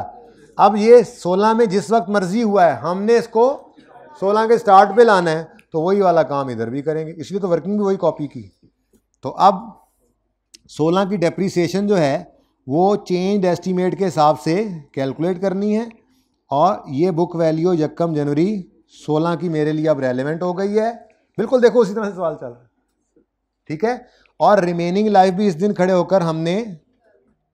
अब ये 16 में जिस वक्त मर्जी हुआ है हमने इसको 16 के स्टार्ट पे लाना है तो वही वाला काम इधर भी करेंगे इसलिए तो वर्किंग भी वही कॉपी की तो अब सोलह की डेप्रीसीशन जो है वो चेंज एस्टीमेट के हिसाब से कैलकुलेट करनी है और ये बुक वैल्यू यकम जनवरी 16 की मेरे लिए अब रेलिवेंट हो गई है बिल्कुल देखो उसी तरह से सवाल चल रहा है ठीक है और रिमेनिंग लाइफ भी इस दिन खड़े होकर हमने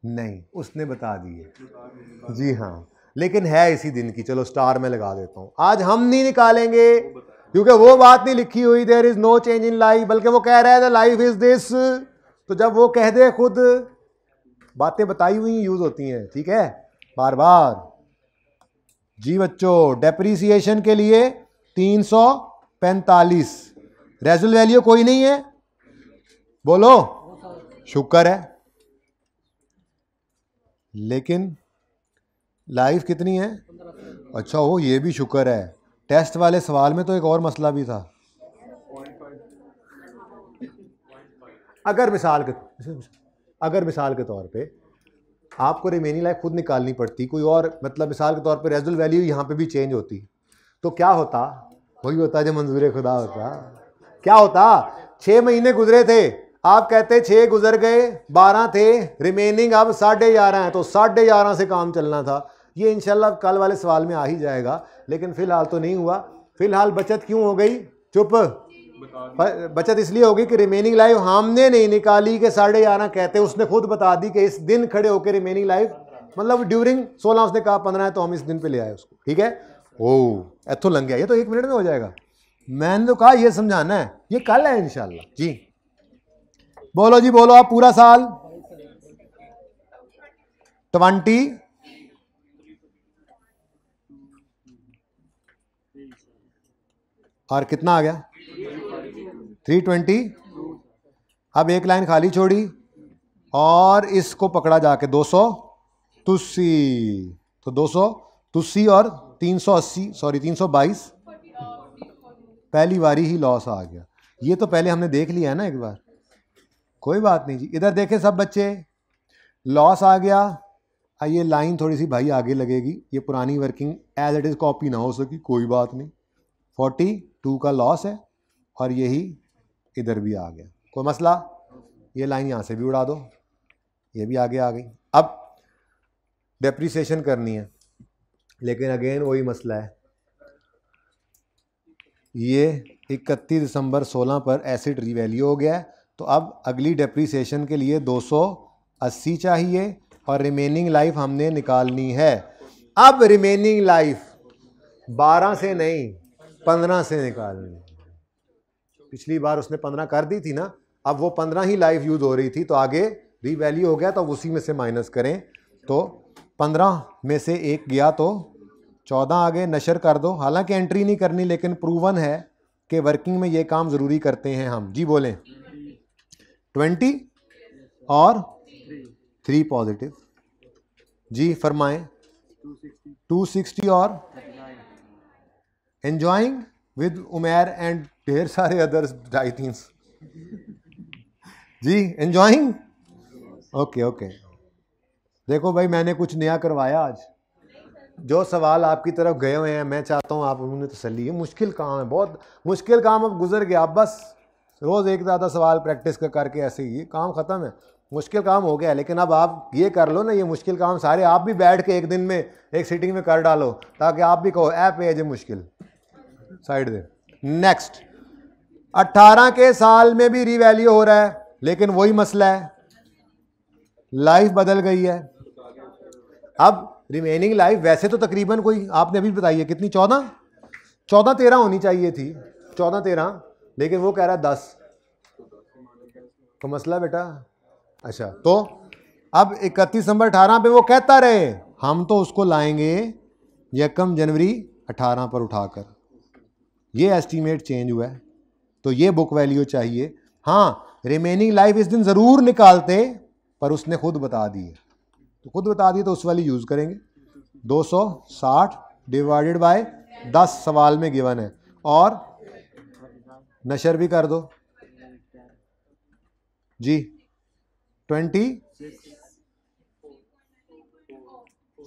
नहीं उसने बता दी है जी हाँ लेकिन है इसी दिन की चलो स्टार में लगा देता हूँ आज हम नहीं निकालेंगे क्योंकि वो बात नहीं लिखी हुई there is no change in life बल्कि वो कह रहा है लाइफ इज दिस तो जब वो कह दे खुद बातें बताई हुई यूज होती हैं ठीक है बार बार जी बच्चों डेप्रीसिएशन के लिए तीन सौ पैंतालीस रेजुल वैल्यू कोई नहीं है बोलो शुक्र है लेकिन लाइफ कितनी है अच्छा हो ये भी शुक्र है टेस्ट वाले सवाल में तो एक और मसला भी था अगर मिसाल के अगर मिसाल के तौर पे आपको रिमेनिंग लाइफ खुद निकालनी पड़ती कोई और मतलब मिसाल के तौर पर रेजुल वैल्यू यहाँ पर भी चेंज होती तो क्या होता वही होता जो मंजूर खुदा होता क्या होता छः महीने गुजरे थे आप कहते छः गुजर गए बारह थे रिमेनिंग अब साढ़े ग्यारह हैं तो साढ़े ग्यारह से काम चलना था ये इनशाला कल वाले सवाल में आ ही जाएगा लेकिन फ़िलहाल तो नहीं हुआ फ़िलहाल बचत क्यों हो गई चुप बचत इसलिए होगी कि रिमेनिंग लाइफ हमने नहीं निकाली कि साढ़े ग्यारह कहते हैं उसने खुद बता दी कि इस दिन खड़े होकर रिमेनिंग लाइफ मतलब ड्यूरिंग सोलह उसने कहा पंद्रह है तो हम इस दिन पे ले आए उसको ठीक है ओ एथो लंग गया ये तो एक मिनट में हो जाएगा मैंने तो कहा ये समझाना है ये कल है इनशाला जी बोलो जी बोलो आप पूरा साल ट्वेंटी और कितना आ गया थ्री ट्वेंटी अब एक लाइन खाली छोड़ी और इसको पकड़ा जाके दो सौ तुस्सी तो दो सौ तुस्सी और तीन सौ अस्सी सॉरी तीन सौ बाईस पहली बारी ही लॉस आ गया ये तो पहले हमने देख लिया है ना एक बार कोई बात नहीं जी इधर देखे सब बच्चे लॉस आ गया ये लाइन थोड़ी सी भाई आगे लगेगी ये पुरानी working as it is copy ना हो सकी कोई बात नहीं फोर्टी टू का लॉस है और यही इधर भी आ गया कोई मसला ये लाइन यहाँ से भी उड़ा दो ये भी आगे आ गई अब डेप्रीसीशन करनी है लेकिन अगेन वही मसला है ये 31 दिसंबर 16 पर एसिड रिवैल्यू हो गया है तो अब अगली डेप्रीसीशन के लिए 280 चाहिए और रिमेनिंग लाइफ हमने निकालनी है अब रिमेनिंग लाइफ 12 से नहीं 15 से निकालनी है पिछली बार उसने पंद्रह कर दी थी ना अब वो पंद्रह ही लाइव यूज़ हो रही थी तो आगे री वैल्यू हो गया तो उसी में से माइनस करें तो पंद्रह में से एक गया तो चौदह आगे नशर कर दो हालांकि एंट्री नहीं करनी लेकिन प्रूवन है कि वर्किंग में ये काम ज़रूरी करते हैं हम जी बोलें ट्वेंटी और थ्री पॉजिटिव जी फरमाएं टू सिक्सटी और एन्जॉइंग विद उमेर एंड ढेर सारे अदर्स डाइटीन्स जी एंजॉइंग ओके ओके देखो भाई मैंने कुछ नया करवाया आज जो सवाल आपकी तरफ गए हुए हैं मैं चाहता हूँ आप उन्होंने तसली है मुश्किल काम है बहुत मुश्किल काम अब गुजर गया अब बस रोज़ एक ज़्यादा सवाल प्रैक्टिस कर करके ऐसे ही काम ख़त्म है मुश्किल काम हो गया है लेकिन अब आप ये कर लो ना ये मुश्किल काम सारे आप भी बैठ के एक दिन में एक सीटिंग में कर डालो ताकि आप भी कहो ऐप है जो मुश्किल साइड दे नेक्स्ट 18 के साल में भी रिवैल्यू हो रहा है लेकिन वही मसला है लाइफ बदल गई है अब रिमेनिंग लाइफ वैसे तो तकरीबन कोई आपने अभी बताई है कितनी चौदह चौदह तेरह होनी चाहिए थी चौदह तेरह लेकिन वो कह रहा है दस तो मसला बेटा अच्छा तो अब इकतीस नंबर अठारह पे वो कहता रहे हम तो उसको लाएंगे यकम जनवरी अठारह पर उठाकर ये एस्टीमेट चेंज हुआ है तो ये बुक वैल्यू चाहिए हाँ रिमेनिंग लाइफ इस दिन ज़रूर निकालते पर उसने खुद बता दिए तो खुद बता दी तो उस वाली यूज़ करेंगे 260 डिवाइडेड बाय 10 सवाल में गिवन है और नशर भी कर दो जी 20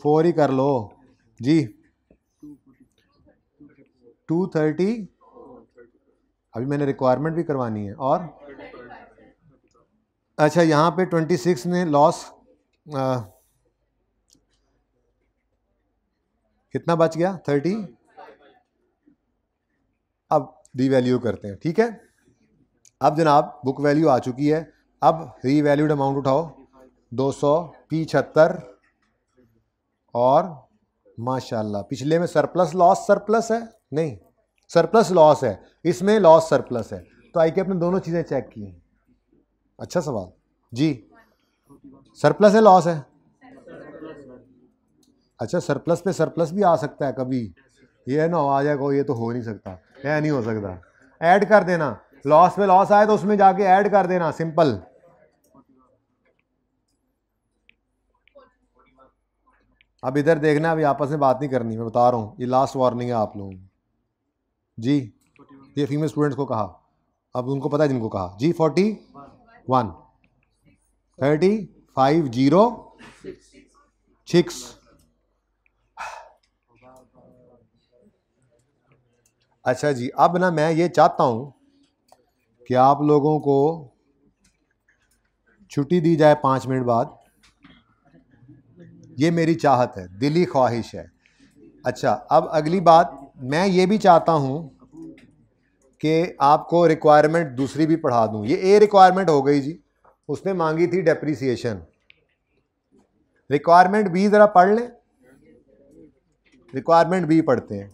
फोर ही कर लो जी थर्टी अभी मैंने रिक्वायरमेंट भी करवानी है और अच्छा यहाँ पे 26 ने लॉस कितना बच गया 30 अब वैल्यू करते हैं ठीक है अब जनाब बुक वैल्यू आ चुकी है अब री वैल्यूड अमाउंट उठाओ दो सौ पिछहत्तर और माशाल्लाह पिछले में सरप्लस लॉस सरप्लस है नहीं सरप्लस लॉस है इसमें लॉस सरप्लस है तो आई कैप ने दोनों चीज़ें चेक की हैं अच्छा सवाल जी सरप्लस है लॉस है अच्छा सरप्लस पे सरप्लस भी आ सकता है कभी ये ना आ है को ये तो हो नहीं सकता यह नहीं हो सकता ऐड कर देना लॉस पे लॉस आए तो उसमें जाके ऐड कर देना सिंपल अब इधर देखना अभी आपस में बात नहीं करनी मैं बता रहा हूँ ये लास्ट वार्निंग है आप लोगों को जी ये फीमेल स्टूडेंट्स को कहा अब उनको पता है जिनको कहा जी forty one thirty five zero six अच्छा जी अब ना मैं ये चाहता हूँ कि आप लोगों को छुट्टी दी जाए पाँच मिनट बाद ये मेरी चाहत है दिली ख्वाहिश है अच्छा अब अगली बात मैं ये भी चाहता हूँ कि आपको रिक्वायरमेंट दूसरी भी पढ़ा दूँ ये ए रिक्वायरमेंट हो गई जी उसने मांगी थी डेप्रिसिएशन रिक्वायरमेंट बी ज़रा पढ़ लें रिक्वायरमेंट बी पढ़ते हैं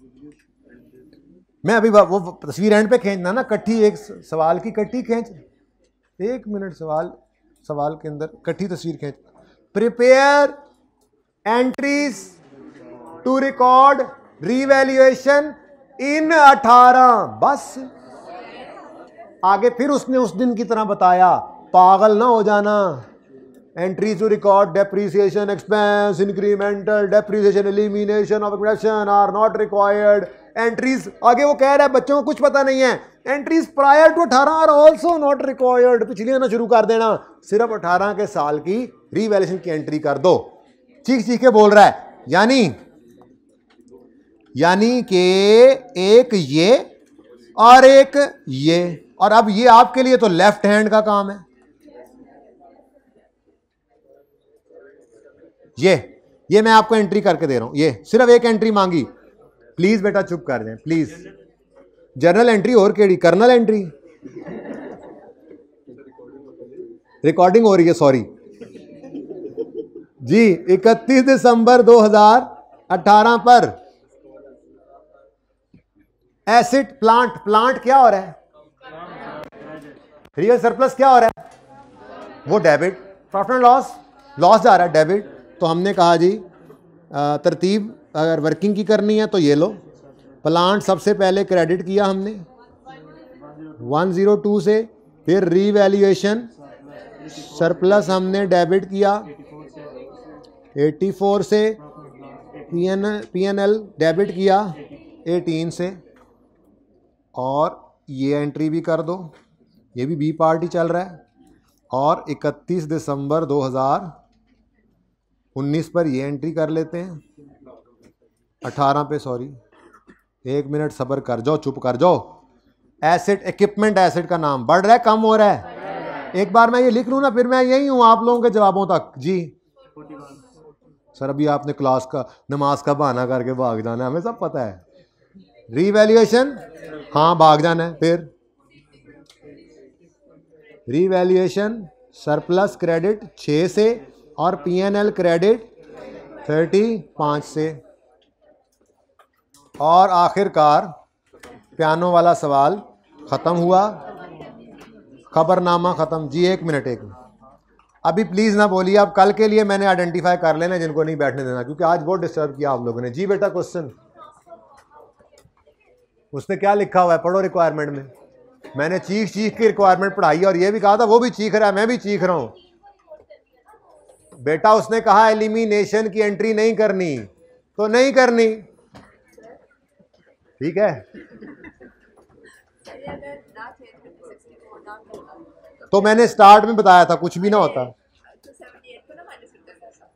मैं अभी वो तस्वीर एंड पे खींचना ना कट्ठी एक सवाल की कट्ठी खींच एक मिनट सवाल सवाल के अंदर कट्ठी तस्वीर खींच prepare entries to record revaluation in अठारह बस आगे फिर उसने उस दिन की तरह बताया पागल ना हो जाना entry to record depreciation expense incremental depreciation elimination of accession are not required entries आगे वो कह रहा है बच्चों को कुछ पता नहीं है एंट्रीज प्रायर टू अठारह आर ऑल्सो नॉट रिक्वायर्ड पिछली आना शुरू कर देना सिर्फ अठारह के साल की रिवेल्यूशन की एंट्री कर दो चीख चीख के बोल रहा है यानी यानी कि एक ये और एक ये और अब ये आपके लिए तो लेफ्ट हैंड का काम है ये ये मैं आपको एंट्री करके दे रहा हूं ये सिर्फ एक एंट्री मांगी प्लीज बेटा चुप कर दें प्लीज जनरल एंट्री और केड़ी कर्नल एंट्री रिकॉर्डिंग हो रही है सॉरी जी 31 दिसंबर 2018 पर एसिड प्लांट प्लांट क्या हो रहा है रियल सरप्लस क्या हो रहा है वो डेबिट प्रॉफिट लॉस लॉस जा रहा है डेबिट तो हमने कहा जी तरतीब अगर वर्किंग की करनी है तो ये लो प्लांट सबसे पहले क्रेडिट किया हमने 102 से फिर रीवैल्यूएशन सरप्लस हमने डेबिट किया 84 से P N P N L debit किया 18 से और ये एंट्री भी कर दो ये भी बी पार्टी चल रहा है और 31 दिसंबर 2019 पर ये एंट्री कर लेते हैं 18 पे सॉरी एक मिनट सबर कर जाओ चुप कर जाओ एसेट इक्विपमेंट एसेट का नाम बढ़ रहा है कम हो रहा है एक बार मैं ये लिख लूँ ना फिर मैं यही हूँ आप लोगों के जवाबों तक जी सर अभी आपने क्लास का नमाज का बहाना करके भाग जाना हमें सब पता है रीवैल्यूएशन हाँ जाना है फिर रीवैल्यूएशन सरप्लस क्रेडिट छः से और पीएनएल क्रेडिट थर्टी पाँच से और आखिरकार पियानो वाला सवाल ख़त्म हुआ खबरनामा ख़त्म जी एक मिनट एक मिनट अभी प्लीज़ ना बोलिए आप कल के लिए मैंने आइडेंटिफाई कर लेना जिनको नहीं बैठने देना क्योंकि आज बहुत डिस्टर्ब किया आप लोगों ने जी बेटा क्वेश्चन उसने क्या लिखा हुआ है पढ़ो रिक्वायरमेंट में मैंने चीख चीख की रिक्वायरमेंट पढ़ाई और ये भी कहा था वो भी चीख रहा है मैं भी चीख रहा हूं बेटा उसने कहा एलिमिनेशन की एंट्री नहीं करनी तो नहीं करनी ठीक है तो मैंने स्टार्ट में बताया था कुछ भी ना होता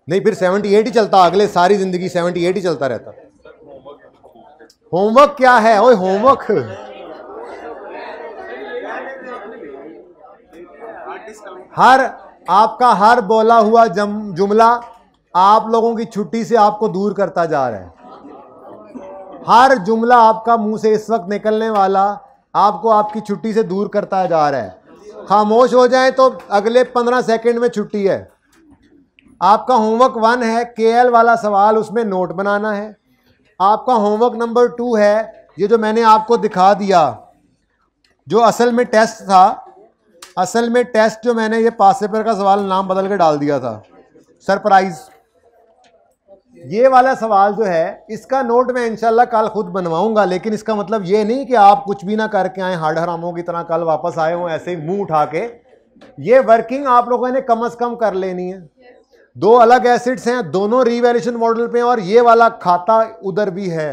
नहीं फिर एट ही चलता अगले सारी जिंदगी एट ही चलता रहता होमवर्क क्या है ओए होमवर्क हर आपका हर बोला हुआ जुमला आप लोगों की छुट्टी से आपको दूर करता जा रहा है हर जुमला आपका मुंह से इस वक्त निकलने वाला आपको आपकी छुट्टी से दूर करता जा रहा है खामोश हो जाए तो अगले पंद्रह सेकंड में छुट्टी है आपका होमवर्क वन है केएल वाला सवाल उसमें नोट बनाना है आपका होमवर्क नंबर टू है ये जो मैंने आपको दिखा दिया जो असल में टेस्ट था असल में टेस्ट जो मैंने ये पास पेपर का सवाल नाम बदल के डाल दिया था सरप्राइज ये वाला सवाल जो है इसका नोट मैं इंशाल्लाह कल खुद बनवाऊंगा लेकिन इसका मतलब ये नहीं कि आप कुछ भी ना करके आए हार्ड हरामों की तरह कल वापस आए हो ऐसे ही मुंह उठा के ये वर्किंग आप लोगों ने कम अज़ कम कर लेनी है दो अलग एसिड्स हैं दोनों रिवेल्यूशन मॉडल पे और ये वाला खाता उधर भी है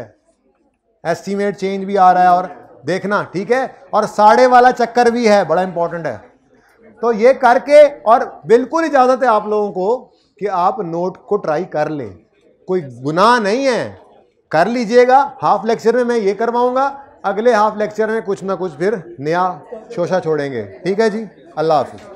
एस्टीमेट चेंज भी आ रहा है और देखना ठीक है और साढ़े वाला चक्कर भी है बड़ा इंपॉर्टेंट है तो ये करके और बिल्कुल इजाज़त है आप लोगों को कि आप नोट को ट्राई कर लें कोई गुनाह नहीं है कर लीजिएगा हाफ लेक्चर में मैं ये करवाऊंगा अगले हाफ लेक्चर में कुछ ना कुछ फिर नया शोशा छोड़ेंगे ठीक है जी अल्लाह हाफिज़